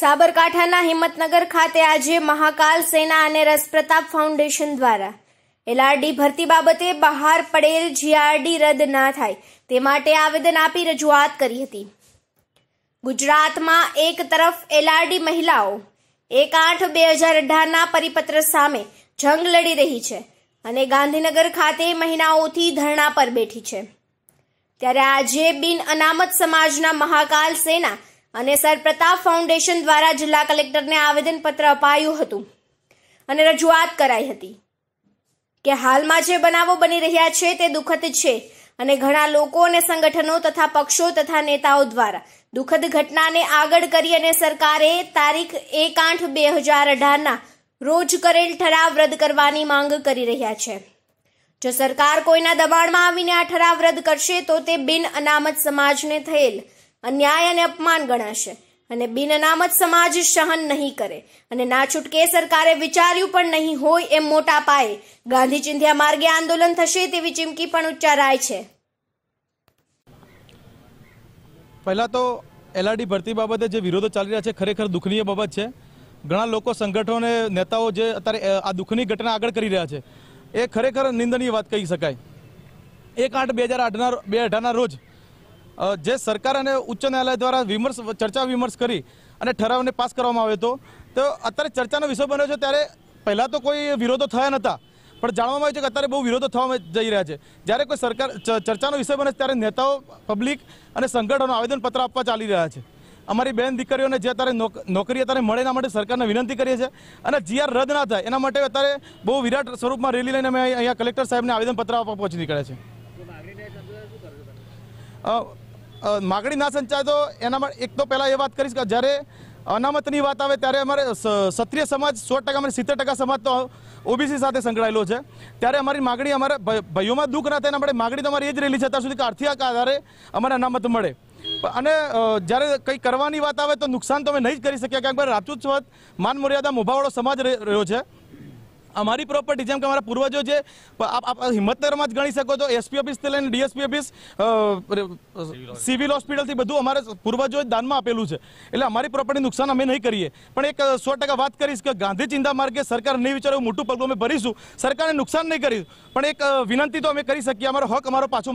સાબરકાંઠાના હિંમતનગર ખાતે આજે મહાકાલ સેના અને રસપ્રતાપ ફાઉન્ડેશન દ્વારા એલઆરડી ભરતી બાબતે બહાર પડેલ જીઆરડી રદ ના થાય તે માટે આવેદન આપી રજૂઆત કરી હતી ગુજરાતમાં એક તરફ એલઆરડી મહિલાઓ એક આઠ બે હજાર અઢારના પરિપત્ર સામે જંગ લડી રહી છે અને ગાંધીનગર ખાતે મહિનાઓથી ધરણા પર બેઠી છે ત્યારે આજે બિન અનામત સમાજના મહાકાલ સેના અને સર પ્રતાપ ફાઉન્ડેશન દ્વારા જિલ્લા કલેક્ટરને આવેદનપત્ર અપાયું હતું અને રજૂઆત કરાઈ હતી કે હાલમાં જે બનાવો બની રહ્યા છે તે દુઃખદ છે અને ઘણા લોકો અને સંગઠનો તથા પક્ષો તથા નેતાઓ દ્વારા દુઃખદ ઘટનાને આગળ કરી અને સરકારે તારીખ એક આઠ બે હજાર અઢારના રોજ કરેલ ઠરાવ રદ કરવાની માંગ કરી રહ્યા છે જો સરકાર કોઈના દબાણમાં આવીને આ ઠરાવ રદ કરશે તો તે બિન અનામત સમાજને થયેલ અન્યાય અને અપમાન ગણાશે અને બિન અનામત સમાજ સહન નહીં કરે અને ના છૂટકે સરકારે વિચાર્યું પણ નહીં હોય એમ મોટા પાયે ગાંધી ચિંધ્યા માર્ગે આંદોલન થશે તેવી ચીમકી પણ ઉચ્ચારાય છે પહેલાં તો એલઆરડી ભરતી બાબતે જે વિરોધો ચાલી રહ્યા છે ખરેખર દુઃખનીય બાબત છે ઘણા લોકો સંગઠનો અને નેતાઓ જે અત્યારે આ દુઃખની ઘટના આગળ કરી રહ્યા છે એ ખરેખર નિંદનીય વાત કહી શકાય એક આઠ બે હજાર આઠના બે અઢારના રોજ જે સરકાર અને ઉચ્ચ ન્યાયાલય દ્વારા વિમર્શ ચર્ચા વિમર્શ કરી અને ઠરાવને પાસ કરવામાં આવ્યો હતો તો અત્યારે ચર્ચાનો વિષય બન્યો છે ત્યારે પહેલાં તો કોઈ વિરોધો થયા નહોતા પણ જાણવામાં આવ્યું છે કે અત્યારે બહુ વિરોધો થવા જઈ રહ્યા છે જ્યારે કોઈ સરકાર ચર્ચાનો વિષય બને ત્યારે નેતાઓ પબ્લિક અને સંગઠનો આવેદનપત્ર આપવા ચાલી રહ્યા છે અમારી બેન દીકરીઓને જે અત્યારે નોકરી અત્યારે મળે એના માટે સરકારને વિનંતી કરીએ છીએ અને જીઆર રદ ના થાય એના માટે અત્યારે બહુ વિરાટ સ્વરૂપમાં રેલી લઈને અમે અહીંયા કલેક્ટર સાહેબને આવેદનપત્ર આપવા પહોંચી નીકળ્યા છે માગણી ના સંચાય તો એનામાં એક તો પહેલાં એ વાત કરીશ કે જ્યારે અનામતની વાત આવે ત્યારે અમારે ક્ષત્રિય સમાજ સો ટકા અને સિત્તેર ટકા સમાજ તો ઓબીસી સાથે સંકળાયેલો છે ત્યારે અમારી માગણી અમારે ભાઈઓમાં દુઃખ ના થાય માટે માગણી તમારી એ જ રહેલી છે ત્યાં સુધી કે આર્થિક આધારે અમારે અનામત મળે અને જ્યારે કંઈ કરવાની વાત આવે તો નુકસાન તો અમે નહીં જ કરી શક્યા કારણ કે રાજપૂત માન મર્યાદા મોભાવાળો સમાજ રહ્યો છે અમારી પ્રોપર્ટી જેમ કે અમારા પૂર્વજો છે આપ હિંમતનગરમાં જ ગણી શકો છો એસપી ઓફિસ ઓફિસથી લઈને ડીએસપી ઓફિસ સિવિલ હોસ્પિટલથી બધું અમારે પૂર્વજોએ દાનમાં આપેલું છે એટલે અમારી પ્રોપર્ટી નુકસાન અમે નહીં કરીએ પણ એક સો વાત કરીશ કે ગાંધી ચિંતા માર્ગે સરકાર નહીં વિચારે મોટું પગલું અમે ભરીશું સરકારને નુકસાન નહીં કરીશું પણ એક વિનંતી તો અમે કરી શકીએ અમારો હક અમારો પાછો